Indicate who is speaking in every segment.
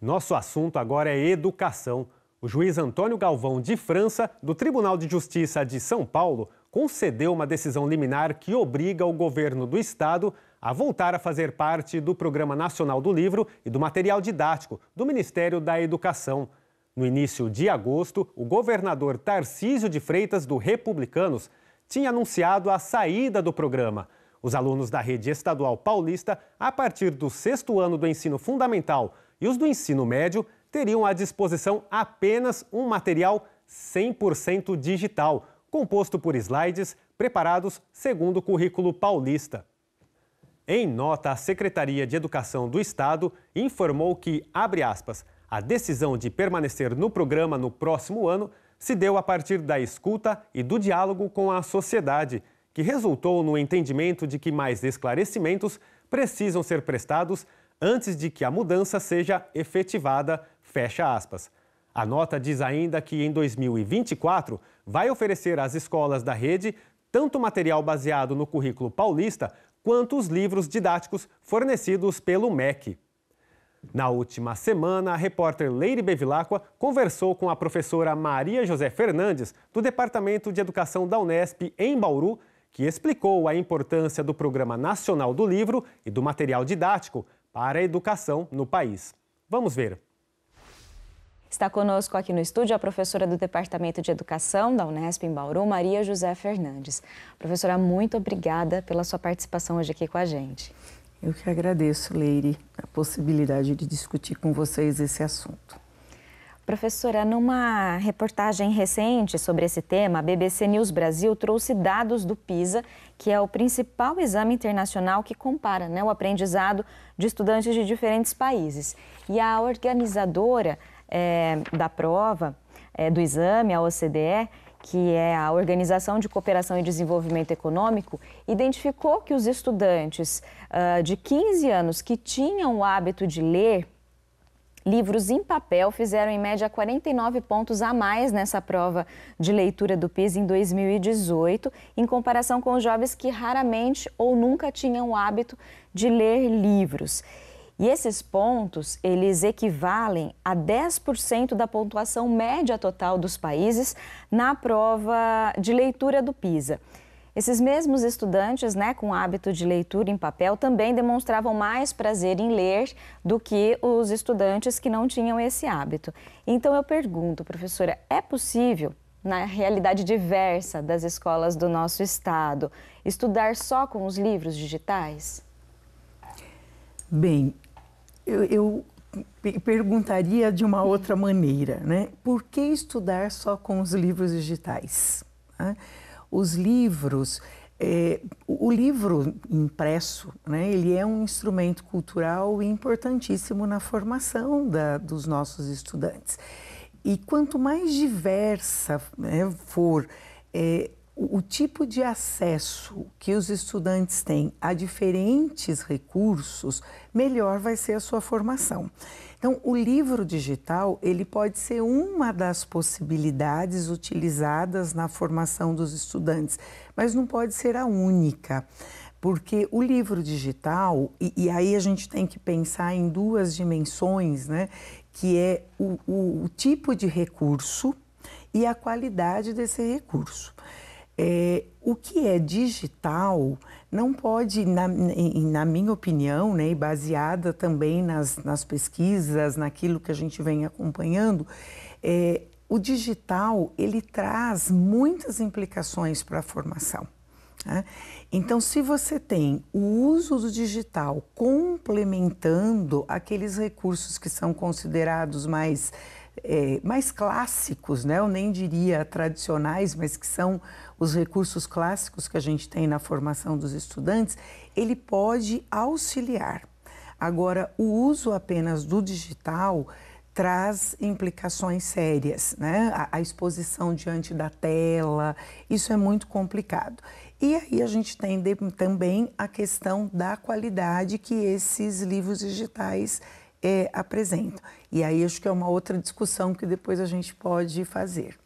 Speaker 1: Nosso assunto agora é educação. O juiz Antônio Galvão de França, do Tribunal de Justiça de São Paulo, concedeu uma decisão liminar que obriga o governo do estado a voltar a fazer parte do Programa Nacional do Livro e do Material Didático do Ministério da Educação. No início de agosto, o governador Tarcísio de Freitas, do Republicanos, tinha anunciado a saída do programa. Os alunos da rede estadual paulista, a partir do sexto ano do ensino fundamental e os do ensino médio teriam à disposição apenas um material 100% digital, composto por slides preparados segundo o currículo paulista. Em nota, a Secretaria de Educação do Estado informou que, abre aspas, a decisão de permanecer no programa no próximo ano se deu a partir da escuta e do diálogo com a sociedade, que resultou no entendimento de que mais esclarecimentos precisam ser prestados antes de que a mudança seja efetivada, fecha aspas. A nota diz ainda que em 2024 vai oferecer às escolas da rede tanto material baseado no currículo paulista quanto os livros didáticos fornecidos pelo MEC. Na última semana, a repórter Leire Bevilacqua conversou com a professora Maria José Fernandes, do Departamento de Educação da Unesp, em Bauru, que explicou a importância do Programa Nacional do Livro e do Material Didático para a educação no país. Vamos ver.
Speaker 2: Está conosco aqui no estúdio a professora do Departamento de Educação da Unesp em Bauru, Maria José Fernandes. Professora, muito obrigada pela sua participação hoje aqui com a gente.
Speaker 3: Eu que agradeço, Leire, a possibilidade de discutir com vocês esse assunto.
Speaker 2: Professora, numa reportagem recente sobre esse tema, a BBC News Brasil trouxe dados do PISA, que é o principal exame internacional que compara né, o aprendizado de estudantes de diferentes países. E a organizadora é, da prova, é, do exame, a OCDE, que é a Organização de Cooperação e Desenvolvimento Econômico, identificou que os estudantes uh, de 15 anos que tinham o hábito de ler livros em papel fizeram em média 49 pontos a mais nessa prova de leitura do PIS em 2018, em comparação com os jovens que raramente ou nunca tinham o hábito de ler livros. E esses pontos, eles equivalem a 10% da pontuação média total dos países na prova de leitura do PISA. Esses mesmos estudantes, né, com hábito de leitura em papel, também demonstravam mais prazer em ler do que os estudantes que não tinham esse hábito. Então eu pergunto, professora, é possível na realidade diversa das escolas do nosso estado, estudar só com os livros digitais?
Speaker 3: Bem, eu, eu perguntaria de uma outra maneira, né? Por que estudar só com os livros digitais? Né? os livros. É, o livro impresso, né, ele é um instrumento cultural importantíssimo na formação da, dos nossos estudantes. E quanto mais diversa né, for é, o, tipo de acesso que os estudantes têm a diferentes recursos, melhor vai ser a sua formação. Então, o livro digital, ele pode ser uma das possibilidades utilizadas na formação dos estudantes, mas não pode ser a única porque o livro digital, e, e, aí a gente tem que pensar em duas dimensões, né? que é o, o, o tipo de recurso e a qualidade desse recurso. É, o que é digital não pode, na, na minha opinião, né, e baseada também nas, nas, pesquisas, naquilo que a gente vem acompanhando, é, o digital ele traz muitas implicações para a formação. Né? Então, se você tem o uso do digital complementando aqueles recursos que são considerados mais é, mais clássicos, né? eu nem diria tradicionais, mas que são os recursos clássicos que a gente tem na formação dos estudantes, ele pode auxiliar. Agora, o uso apenas do digital traz implicações sérias, né? A, a, exposição diante da tela, isso é muito complicado. E aí a gente tem de, também a questão da qualidade que esses livros digitais é, E aí acho que é uma outra discussão que depois a gente pode fazer.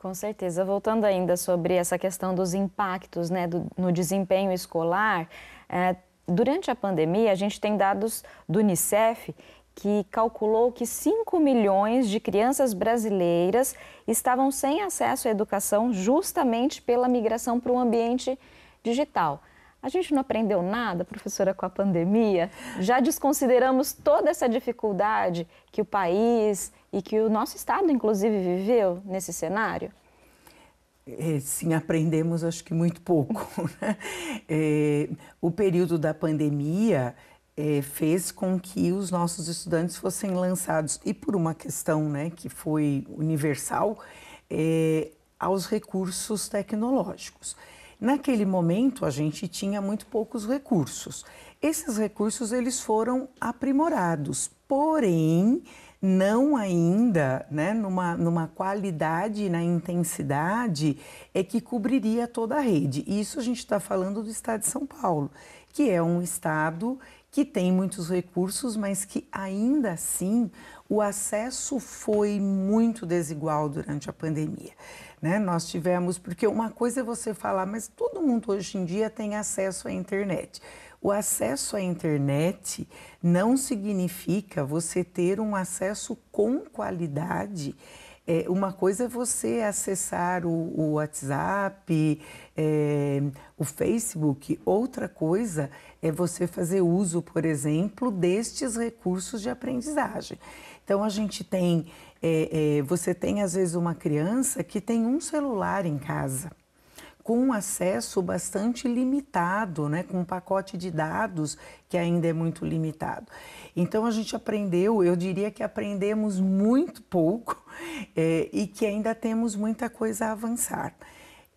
Speaker 2: Com certeza. Voltando ainda sobre essa questão dos impactos né, do, no desempenho escolar, é, durante a pandemia, a gente tem dados do Unicef que calculou que 5 milhões de crianças brasileiras estavam sem acesso à educação justamente pela migração para o ambiente digital. A gente não aprendeu nada, professora, com a pandemia? Já desconsideramos toda essa dificuldade que o país e que o nosso Estado, inclusive, viveu nesse cenário?
Speaker 3: É, sim, aprendemos acho que muito pouco. Né? É, o período da pandemia é, fez com que os nossos estudantes fossem lançados, e por uma questão né, que foi universal, é, aos recursos tecnológicos. Naquele momento a gente tinha muito poucos recursos. Esses recursos eles foram aprimorados, porém não ainda né, numa, numa qualidade, na intensidade é que cobriria toda a rede. Isso a gente está falando do estado de São Paulo, que é um estado que tem muitos recursos, mas que ainda assim o acesso foi muito desigual durante a pandemia. Né? Nós tivemos, porque uma coisa é você falar, mas todo mundo hoje em dia tem acesso à internet. O acesso à internet não significa você ter um acesso com qualidade é, uma coisa é você acessar o, o WhatsApp, é, o Facebook, outra coisa é você fazer uso, por exemplo, destes recursos de aprendizagem. Então a gente tem, é, é você tem às vezes uma criança que tem um celular em casa com um acesso bastante limitado, né, com um pacote de dados que ainda é muito limitado. Então a gente aprendeu, eu diria que aprendemos muito pouco é, e que ainda temos muita coisa a avançar.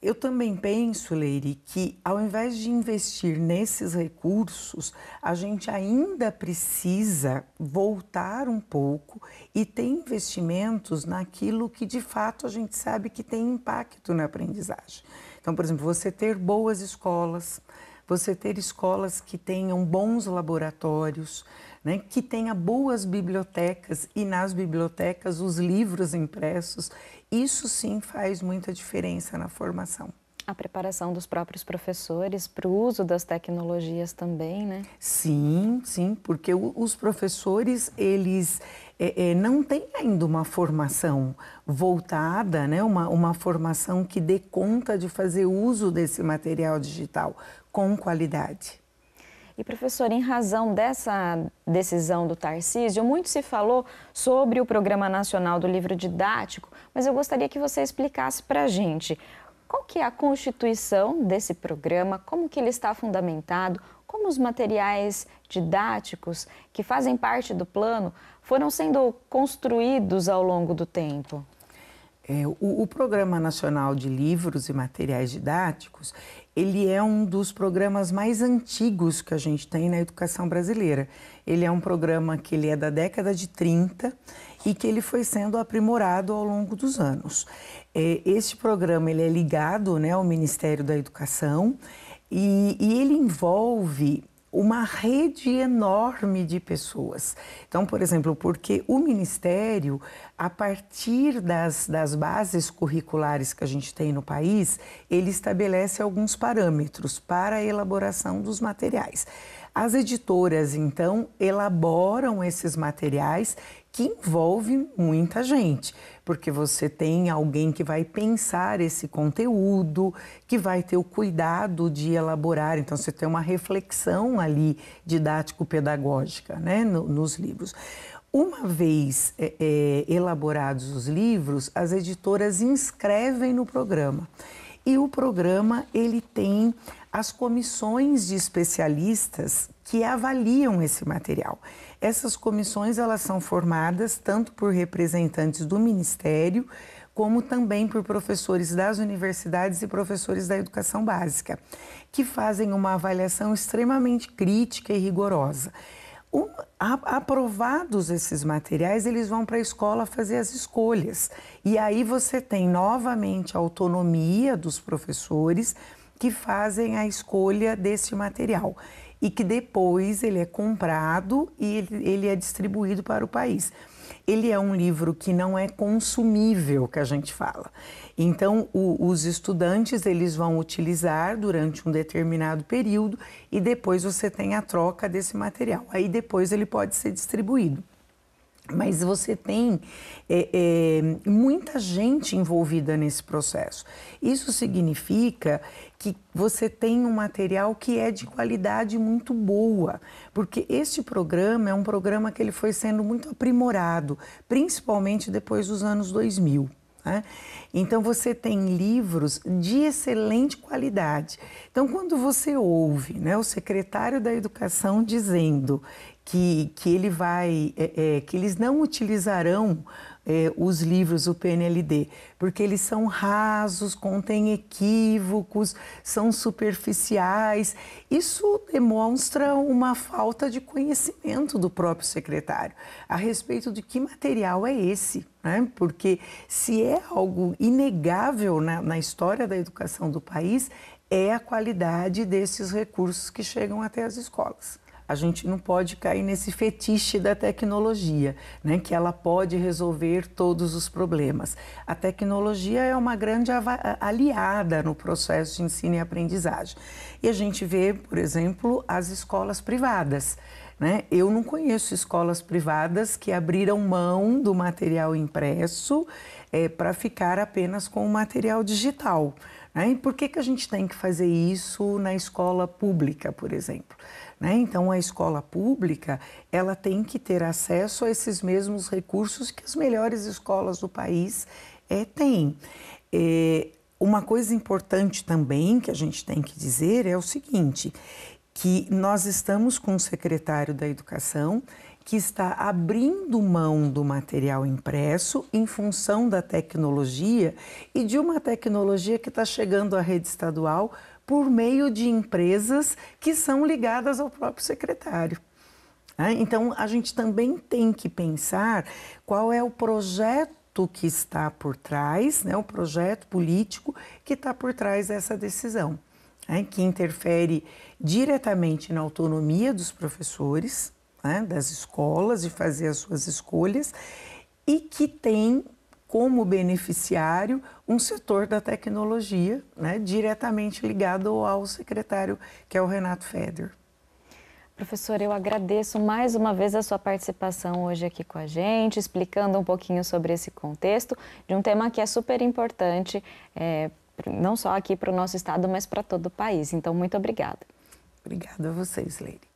Speaker 3: Eu também penso, Leire, que ao invés de investir nesses recursos, a gente ainda precisa voltar um pouco e ter investimentos naquilo que de fato a gente sabe que tem impacto na aprendizagem. Então, por exemplo, você ter boas escolas, você ter escolas que tenham bons laboratórios, né, que tenha boas bibliotecas e nas bibliotecas os livros impressos, isso sim faz muita
Speaker 2: diferença na formação.
Speaker 3: A preparação
Speaker 2: dos próprios professores para o uso das tecnologias também, né?
Speaker 3: Sim, sim, porque os professores, eles é, é, não tem ainda uma formação voltada, né, uma, uma formação que dê conta de fazer uso desse material digital com qualidade.
Speaker 2: E, professor, em razão dessa decisão do Tarcísio, muito se falou sobre o Programa Nacional do Livro Didático, mas eu gostaria que você explicasse para a gente qual que é a constituição desse programa, como que ele está fundamentado, como os materiais didáticos que fazem parte do plano foram sendo construídos ao longo do tempo?
Speaker 3: É, o, o, Programa Nacional de Livros e Materiais Didáticos, ele é um dos programas mais antigos que a gente tem na educação brasileira. Ele é um programa que ele é da década de 30 e que ele foi sendo aprimorado ao longo dos anos. É, este programa ele é ligado né, ao Ministério da Educação e, e ele envolve uma rede enorme de pessoas. Então, por exemplo, porque o Ministério, a partir das, das bases curriculares que a gente tem no país, ele estabelece alguns parâmetros para a elaboração dos materiais. As editoras, então, elaboram esses materiais que envolvem muita gente porque você tem alguém que vai pensar esse conteúdo, que vai ter o cuidado de elaborar. Então, você tem uma reflexão ali didático-pedagógica né, no, nos livros. Uma vez é, é, elaborados os livros, as editoras inscrevem no programa. E o programa ele tem as comissões de especialistas que avaliam esse material. Essas comissões elas são formadas tanto por representantes do Ministério, como também por professores das universidades e professores da educação básica, que fazem uma avaliação extremamente crítica e rigorosa. a, aprovados esses materiais, eles vão para a escola fazer as escolhas. E aí você tem novamente a autonomia dos professores que fazem a escolha deste material e que depois ele é comprado e ele, ele é distribuído para o país. Ele é um livro que não é consumível, que a gente fala. Então, o, os estudantes eles vão utilizar durante um determinado período e depois você tem a troca desse material. Aí depois ele pode ser distribuído. Mas você tem é, é, muita gente envolvida nesse processo. Isso significa que você tem um material que é de qualidade muito boa, porque este programa é um programa que ele foi sendo muito aprimorado, principalmente depois dos anos 2000. Né? Então você tem livros de excelente qualidade. Então quando você ouve né, o secretário da Educação dizendo que, que ele vai é, é, que eles não utilizarão eh, os livros o PNLD, porque eles são rasos, contêm equívocos, são superficiais. Isso demonstra uma falta de conhecimento do próprio secretário a respeito de que material é esse. Né? Porque se é algo inegável na, na história da educação do país, é a qualidade desses recursos que chegam até as escolas a gente não pode cair nesse fetiche da tecnologia, né, que ela pode resolver todos os problemas. A tecnologia é uma grande aliada no processo de ensino e aprendizagem. E a gente vê, por exemplo, as escolas privadas. Né? Eu não conheço escolas privadas que abriram mão do material impresso é, eh, para ficar apenas com o material digital. Né? E por que, que a gente tem que fazer isso na escola pública, por exemplo? Né? Então, a escola pública ela tem que ter acesso a esses mesmos recursos que as melhores escolas do país é, têm. É, uma coisa importante também que a gente tem que dizer é o seguinte: que nós estamos com o secretário da Educação que está abrindo mão do material impresso em função da tecnologia e de uma tecnologia que está chegando à rede estadual por meio de empresas que são ligadas ao próprio secretário. Né? Então, a gente também tem que pensar qual é o projeto que está por trás, né, o projeto político que está por trás dessa decisão, né, que interfere diretamente na autonomia dos professores, né, das escolas, de fazer as suas escolhas, e que tem como beneficiário um setor da tecnologia, né, diretamente ligado ao secretário, que é o Renato Feder.
Speaker 2: Professor, eu agradeço mais uma vez a sua participação hoje aqui com a gente, explicando um pouquinho sobre esse contexto de um tema que é super importante, é, não só aqui para o nosso estado, mas para todo o país. Então, muito obrigada. Obrigada a vocês, Leire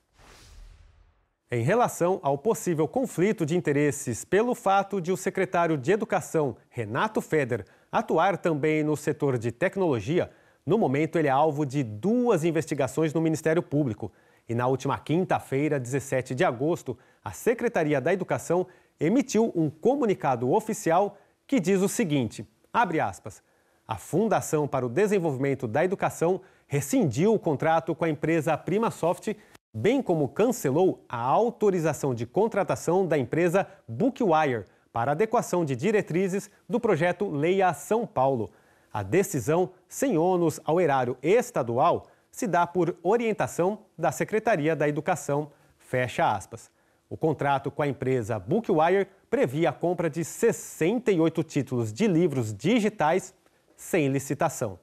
Speaker 1: em relação ao possível conflito de interesses pelo fato de o secretário de Educação, Renato Feder, atuar também no setor de tecnologia. No momento, ele é alvo de duas investigações no Ministério Público. E na última quinta-feira, 17 de agosto, a Secretaria da Educação emitiu um comunicado oficial que diz o seguinte: abre aspas. A Fundação para o Desenvolvimento da Educação rescindiu o contrato com a empresa Primasoft bem como cancelou a autorização de contratação da empresa Bookwire para adequação de diretrizes do projeto Leia São Paulo. A decisão, sem ônus ao erário estadual, se dá por orientação da Secretaria da Educação. Fecha aspas. O contrato com a empresa Bookwire previa a compra de 68 títulos de livros digitais sem licitação.